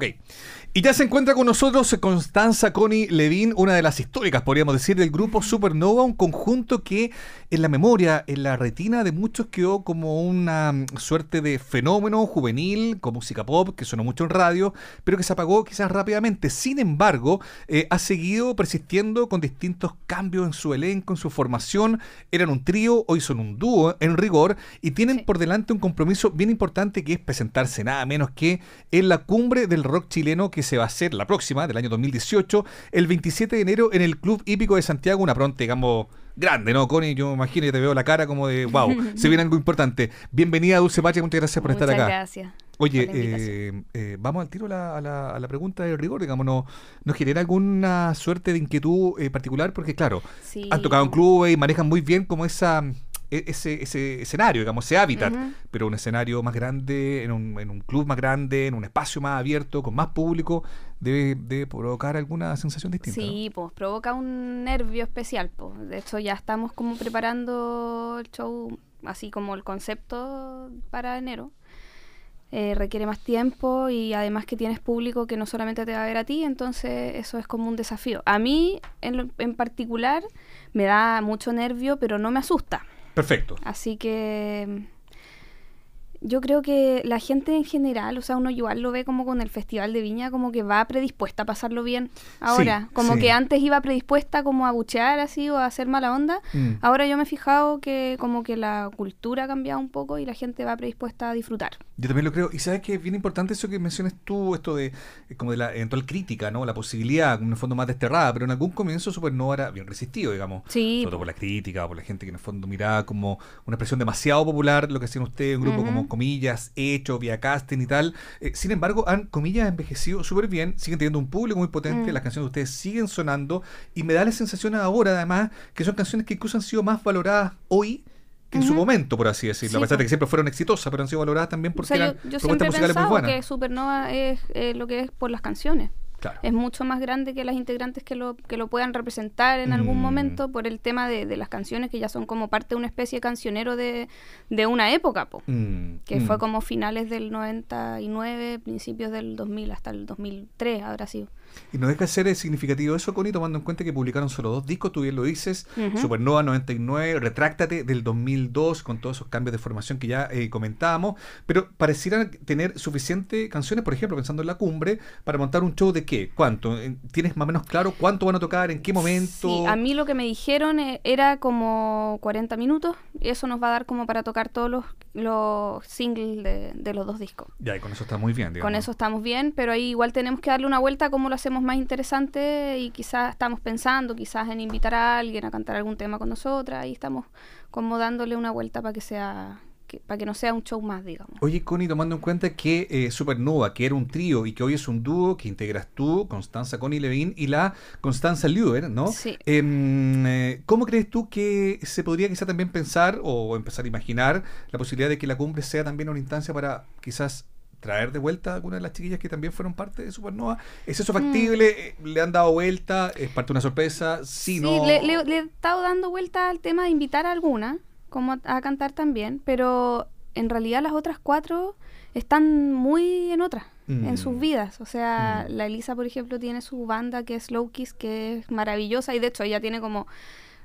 Okay. Y ya se encuentra con nosotros Constanza Connie Levin, una de las históricas, podríamos decir, del grupo Supernova, un conjunto que en la memoria, en la retina de muchos quedó como una mm, suerte de fenómeno juvenil, con música pop, que sonó mucho en radio, pero que se apagó quizás rápidamente. Sin embargo, eh, ha seguido persistiendo con distintos cambios en su elenco, en su formación. Eran un trío, hoy son un dúo en rigor, y tienen por delante un compromiso bien importante que es presentarse nada menos que en la cumbre del rock chileno que se va a hacer la próxima, del año 2018, el 27 de enero en el Club Hípico de Santiago, una pronta, digamos, grande, ¿no, Connie? Yo me imagino, ya te veo la cara como de, wow, se viene algo importante. Bienvenida, Dulce Pache, muchas gracias por estar acá. gracias. Oye, eh, eh, vamos al tiro a la, la, pregunta del rigor, digamos, ¿nos genera alguna suerte de inquietud eh, particular? Porque claro, han tocado un club y manejan muy bien como esa e-, ese, escenario, digamos, ese hábitat, pero un escenario más grande, en un, club más grande, en un espacio más abierto, con más público, Debe, provocar alguna sensación distinta. Sí, pues provoca un nervio especial. Pues. De hecho, ya estamos como preparando el show, así como el concepto para enero. Eh, requiere más tiempo y además que tienes público que no solamente te va a ver a ti, entonces eso es como un desafío. A mí en particular me da mucho nervio, pero no me asusta. Perfecto. Así que mm, yo creo que la gente en general, o sea, uno igual lo ve como con el Festival de Viña, como que va predispuesta a pasarlo bien ahora. como que antes iba predispuesta como a buchear así o a hacer mala onda. Mm. Ahora yo me he fijado que como que la cultura ha cambiado un poco y la gente va predispuesta a disfrutar. Yo también lo creo. Y sabes que es bien importante eso que menciones tú, esto de eh, como de la eventual crítica, ¿no? La posibilidad, en un fondo más desterrada, pero en algún comienzo no era bien resistido, digamos. Sí. Sobre todo por la crítica, por la gente que en el fondo miraba como una expresión demasiado popular, lo que hacían ustedes, un grupo como comillas, hecho, vía casting y tal. Eh, sin embargo, han comillas envejecido súper bien, siguen teniendo un público muy potente, mm. las canciones de ustedes siguen sonando y me da la sensación ahora, además, que son canciones que incluso han sido más valoradas hoy en su momento, por así decirlo, a pesar de que siempre fueron exitosas, pero han sido valoradas también porque o sea, yo, yo eran propuestas que Supernova es eh, lo que es por las canciones. Es mucho más grande que las integrantes que lo, que lo puedan representar en algún mm. momento por el tema de, las canciones que ya son como parte de una especie de cancionero de, una época, mm, que fue mm. como finales del 99, principios del 2000, hasta el 2003 habrá sido. Y no deja de ser eh, significativo eso, Connie, tomando en cuenta que publicaron solo dos discos, tú bien lo dices, Supernova 99, Retráctate del 2002, con todos esos cambios de formación que ya eh, comentábamos, pero pareciera tener suficiente canciones, por ejemplo, pensando en la cumbre, para montar un show de ¿Cuánto? Eh, ¿Tienes más o menos claro cuánto van a tocar? ¿En qué momento? Sí, a mí lo que me dijeron eh, era como 40 minutos y eso nos va a dar como para tocar todos los, singles de, los dos discos. Ya, y con eso está muy bien, digamos. Con eso estamos bien, pero ahí igual tenemos que darle una vuelta a cómo lo hacemos más interesante y quizás estamos pensando quizás en invitar a alguien a cantar algún tema con nosotras y estamos como dándole una vuelta para que sea para que no sea un show más, digamos. Oye, Connie, tomando en cuenta que eh, Supernova, que era un trío y que hoy es un dúo que integras tú, Constanza Connie Levin y la Constanza Lueber, ¿no? Sí. Em, eh, ¿Cómo crees tú que se podría quizá también pensar o empezar a imaginar la posibilidad de que la cumbre sea también una instancia para quizás traer de vuelta a alguna de las chiquillas que también fueron parte de Supernova. ¿Es eso mm. factible? Eh, ¿Le han dado vuelta? ¿Es parte de una sorpresa? sí, no... le, le, le, he estado dando vuelta al tema de invitar a alguna como a cantar también, pero en realidad las otras cuatro están muy en otra, en sus mm. vidas. O sea, mm. la Elisa, por ejemplo, tiene su banda que es Low Kiss, que es maravillosa y de hecho ella tiene como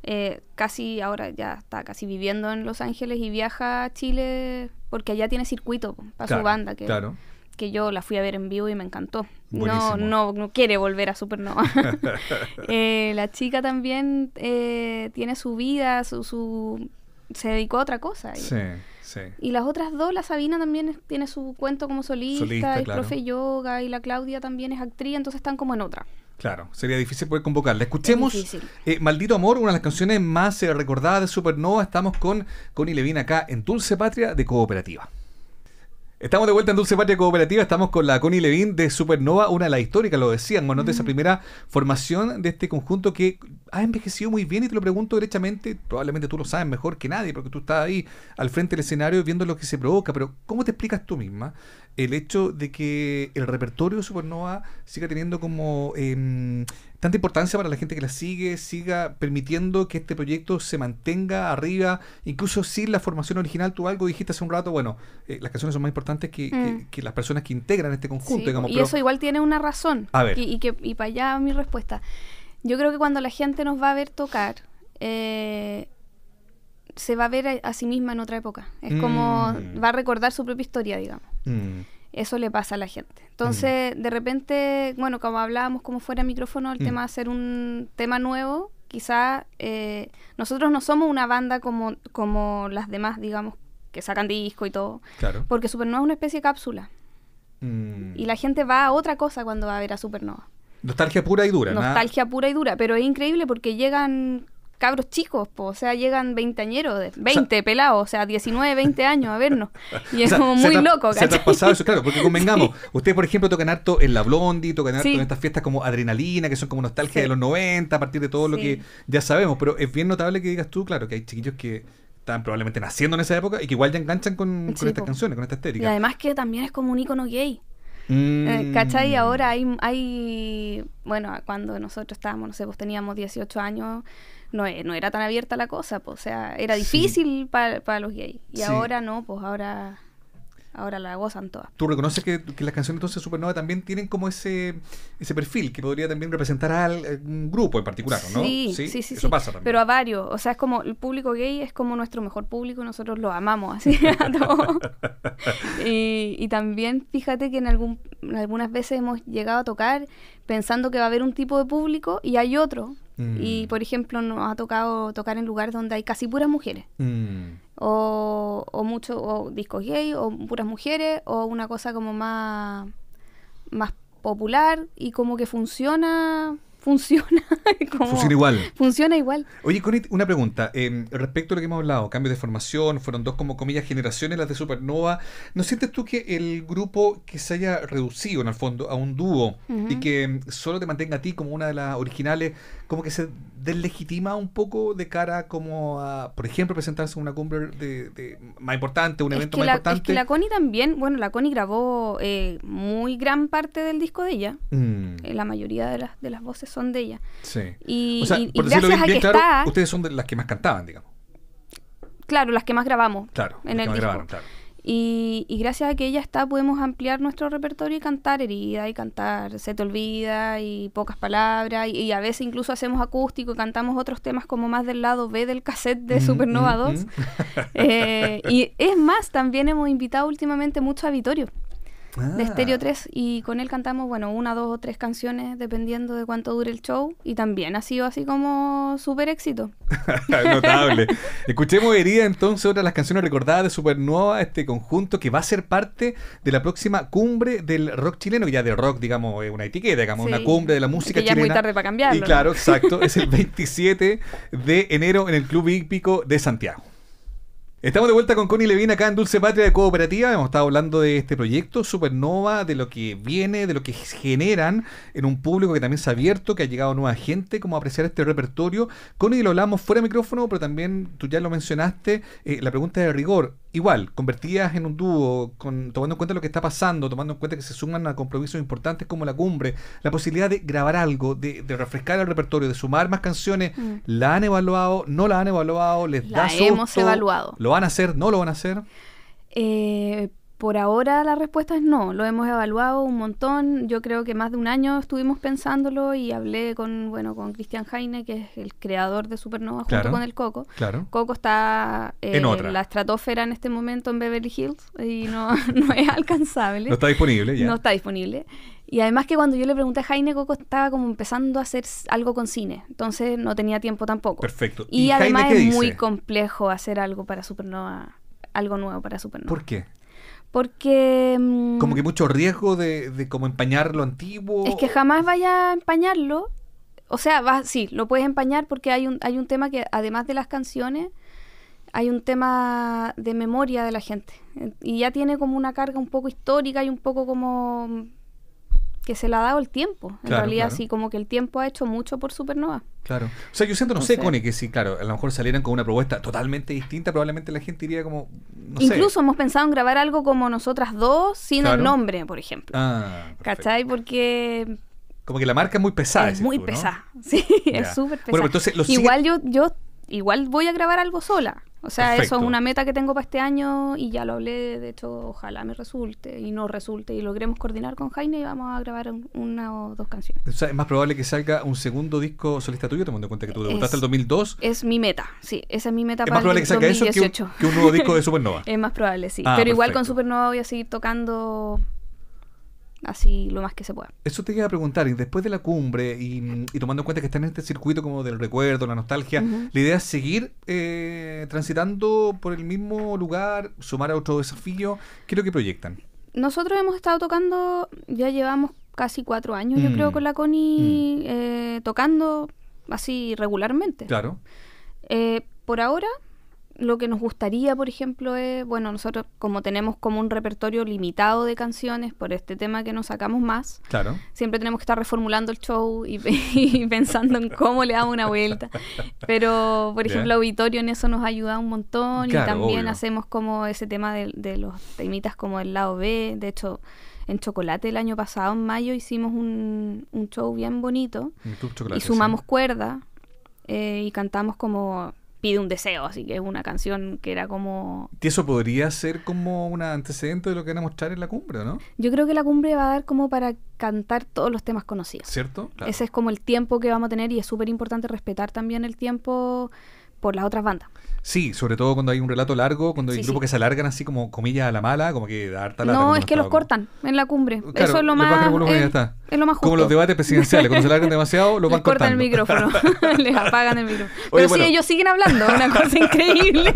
eh, casi, ahora ya está casi viviendo en Los Ángeles y viaja a Chile porque allá tiene circuito para su banda. Que, que yo la fui a ver en vivo y me encantó. No, no, no quiere volver a Supernova. Eh, la chica también eh, tiene su vida, su se dedicó a otra cosa. Y, sí, sí. Y las otras dos, la Sabina también tiene su cuento como solista, el profe yoga y la Claudia también es actriz, entonces están como en otra. Claro, sería difícil poder convocarla. Escuchemos eh, Maldito Amor, una de las canciones más eh, recordadas de Supernova. Estamos con Connie Levine acá en Dulce Patria de Cooperativa. Estamos de vuelta en Dulce Patria Cooperativa, estamos con la Connie Levin de Supernova, una de las históricas, lo decían, ¿no? De esa mm. primera formación de este conjunto que ha envejecido muy bien y te lo pregunto derechamente, probablemente tú lo sabes mejor que nadie porque tú estás ahí al frente del escenario viendo lo que se provoca, pero ¿cómo te explicas tú misma el hecho de que el repertorio de Supernova siga teniendo como em, tanta importancia para la gente que la sigue, siga permitiendo que este proyecto se mantenga arriba, incluso sin la formación original. Tú algo dijiste hace un rato, bueno, eh, las canciones son más importantes que, que, mm. las personas que integran este conjunto. digamos, y eso igual tiene una razón. A ver. Y, que, y para allá mi respuesta. Yo creo que cuando la gente nos va a ver tocar, eh, se va a ver a, sí misma en otra época. Es como mm. va a recordar su propia historia, digamos. Mm. Eso le pasa a la gente. Entonces, mm. de repente, bueno, como hablábamos como fuera micrófono, el mm. tema de hacer un tema nuevo, quizá eh, nosotros no somos una banda como, como las demás, digamos, que sacan disco y todo. Claro. Porque Supernova es una especie de cápsula. Mm. Y la gente va a otra cosa cuando va a ver a Supernova. Nostalgia pura y dura. Nostalgia pura y dura, pero es increíble porque llegan cabros chicos, o sea, llegan veinteañeros, de 20 pelados, o sea, 19, 20 años a vernos. Y es como muy loco, ¿cachai? Se ha pasado eso, claro, porque convengamos, ustedes, por ejemplo, tocan harto en la Blondie, tocan harto en estas fiestas como Adrenalina, que son como nostalgia de los 90, a partir de todo lo que ya sabemos, pero es bien notable que digas tú, claro, que hay chiquillos que están probablemente naciendo en esa época y que igual ya enganchan con, con estas canciones, con esta estética. Y además que también es como un icono gay. Eh, mm. ¿Cachai? Ahora hay, hay, bueno, cuando nosotros estábamos, no sé, pues teníamos 18 años, e, no, era tan abierta la cosa, pues, o sea, era difícil para los gays. Y ahora no, pues ahora ahora la gozan todas. ¿Tú reconoces que, las canciones entonces Supernova también tienen como ese, ese perfil que podría también representar a un grupo en particular, ¿no? Sí, sí, sí. Eso pasa también. Pero a varios. O sea, es como el público gay es como nuestro mejor público nosotros lo amamos así y, también fíjate que en algún, algunas veces hemos llegado a tocar pensando que va a haber un tipo de público y hay otro y, mm. por ejemplo, nos ha tocado tocar en lugares donde hay casi puras mujeres. Mm. O, o discos gay, o puras mujeres, o una cosa como más, más popular y como que funciona funciona funciona igual. Funciona igual. Oye, Conit, una pregunta. Em, respecto a lo que hemos hablado, cambios de formación, fueron dos como comillas generaciones las de Supernova. ¿No sientes tú que el grupo que se haya reducido en el fondo a un dúo y que em, solo te mantenga a ti como una de las originales, como que se deslegitima un poco de cara como a, por ejemplo, presentarse una cumbre de, más importante, un evento más importante. la Connie también, bueno, la Connie grabó eh, muy gran parte del disco de ella. Mm. Eh, la mayoría de las, de las voces son de ella. Sí. Y, gracias a que está, ustedes son de las que más cantaban, digamos. Claro, las que más grabamos. Claro, en el disco. claro. Y, gracias a que ella está, podemos ampliar nuestro repertorio y cantar herida y cantar Se te olvida y pocas palabras. Y, a veces incluso hacemos acústico y cantamos otros temas como más del lado B del cassette de mm, Supernova 2. Mm, mm. eh, y es más, también hemos invitado últimamente mucho a Vitorio de ah. Stereo 3 y con él cantamos, bueno, una, dos o tres canciones dependiendo de cuánto dure el show y también ha sido así como súper éxito. Notable. Escuchemos Herida entonces, otra de las canciones recordadas de Supernova, este conjunto que va a ser parte de la próxima cumbre del rock chileno, ya de rock, digamos, una etiqueta, digamos, una cumbre de la música chilena que ya Es muy tarde para cambiarlo. Y claro, exacto, es el 27 de enero en el Club Hípico de Santiago. Estamos de vuelta con Connie Levine acá en Dulce Patria de Cooperativa. Hemos estado hablando de este proyecto Supernova, de lo que viene, de lo que generan en un público que también se ha abierto, que ha llegado nueva gente, cómo apreciar este repertorio. Connie, lo hablamos fuera de micrófono, pero también tú ya lo mencionaste, eh, la pregunta de rigor igual, convertidas en un dúo, con, tomando en cuenta lo que está pasando, tomando en cuenta que se suman a compromisos importantes como la cumbre, la posibilidad de grabar algo, de, refrescar el repertorio, de sumar más canciones, mm. la han evaluado? ¿Les da susto? hemos evaluado. ¿Lo van a hacer? ¿No lo van a hacer? Eh, por ahora la respuesta es no, lo hemos evaluado un montón, yo creo que más de un año estuvimos pensándolo y hablé con, bueno, con Cristian Jaine, que es el creador de Supernova junto con el Coco. Claro. Coco está eh, en la estratosfera en este momento en Beverly Hills y no, no es alcanzable. No está disponible ya. No está disponible. Y además que cuando yo le pregunté a Jaime, Coco estaba como empezando a hacer algo con cine, entonces no tenía tiempo tampoco. Perfecto. Y, además es muy complejo hacer algo para Supernova, algo nuevo para Supernova. ¿Por qué? Porque... Mm, como que mucho riesgo de, de, como empañar lo antiguo. Es que jamás vaya a empañarlo. O sea, va, sí, lo puedes empañar porque hay un, hay un tema que, además de las canciones, hay un tema de memoria de la gente. Y ya tiene como una carga un poco histórica y un poco como que se le ha dado el tiempo. En realidad, sí, como que el tiempo ha hecho mucho por Supernova. Claro. O sea, yo siento, no, sé, sé, que si, claro, a lo mejor salieran con una propuesta totalmente distinta, probablemente la gente iría como. Incluso hemos pensado en grabar algo como nosotras dos, sin el nombre, por ejemplo. Ah, ¿Cachai? Porque. Como que la marca es muy pesada. Es muy pesada. Sí, es súper pesada. Igual yo, yo igual voy a grabar algo sola. O sea, eso es una meta que tengo para este año y ya lo hablé, de hecho, ojalá me resulte y no resulte y logremos coordinar con Jaime y vamos a grabar una o dos canciones. O sea, es más probable que salga un segundo disco solista tuyo, tomando en cuenta que tú debutaste el 2002. Es mi meta, sí, esa es mi meta para es más probable que salga Eso que, un, nuevo disco de Supernova. es más probable, sí. Ah, Pero igual con Supernova voy a seguir tocando así lo más que se pueda. Eso te a preguntar, y después de la cumbre, y, tomando en cuenta que está en este circuito como del recuerdo, la nostalgia, la idea es seguir eh, transitando por el mismo lugar, sumar a otro desafío, ¿qué es lo que proyectan? Nosotros hemos estado tocando, ya llevamos casi cuatro años, yo creo, mm. con la coni mm. eh, tocando así regularmente. Claro. Eh, por ahora lo que nos gustaría, por ejemplo, es, bueno, nosotros como tenemos como un repertorio limitado de canciones por este tema que nos sacamos más, claro. siempre tenemos que estar reformulando el show y, pensando en cómo le damos una vuelta. Pero, por ejemplo, auditorio en eso nos ha ayudado un montón y también hacemos como ese tema de, los temitas como el lado B, de hecho en Chocolate el año pasado, en mayo, hicimos un, show bien bonito. y sumamos cuerda eh, y cantamos como pide un deseo, así que es una canción que era como... Y eso podría ser como un antecedente de lo que van a mostrar en la cumbre, ¿no? Yo creo que la cumbre va a dar como para cantar todos los temas conocidos. ¿Cierto? Ese es como el tiempo que vamos a tener y es súper importante respetar también el tiempo por las otras bandas. Sí, sobre todo cuando hay un relato largo, cuando hay grupos que se alargan así como comillas a la mala, como que harta la. No, es que los cortan en la cumbre. Eso es lo más. Es, lo más Como los debates presidenciales, cuando se alargan demasiado, lo van Les cortan el micrófono, les apagan el micrófono. Pero si sí, ellos siguen hablando, una cosa increíble.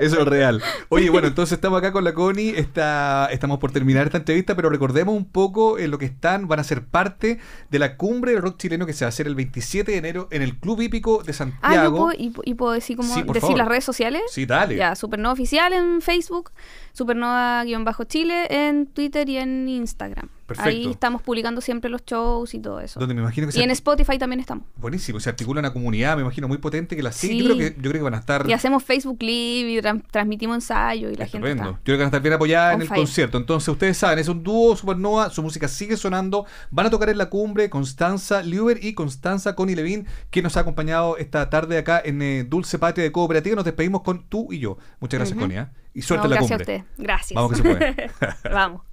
Eso es real. Oye, bueno, entonces estamos acá con la Connie, está, estamos por terminar esta entrevista, pero recordemos un poco en eh, lo que están, van a ser parte de la cumbre del rock chileno que se va a hacer el 27 de enero en el Club Hípico de Santiago y, puedo decir como decir las redes sociales. Sí, dale. Ya, super no oficial en Facebook, supernova-chile en Twitter y en Instagram. Ahí estamos publicando siempre los shows y todo eso. y en Spotify también estamos. Buenísimo, se articula una comunidad, me imagino, muy potente que la sigue. Yo, creo que, van a estar... Y hacemos Facebook Live y transmitimos ensayo y la gente está... Yo creo que van a estar bien apoyadas en el concierto. Entonces, ustedes saben, es un dúo supernova, su música sigue sonando. Van a tocar en la cumbre Constanza Lieber y Constanza Connie Levin, que nos ha acompañado esta tarde acá en eh, Dulce Patria de Cooperativa. Nos despedimos con tú y yo. Muchas gracias, Connie. ¿eh? y suerte no, la cumbre. Gracias a usted. Gracias. Vamos que se puede. Vamos.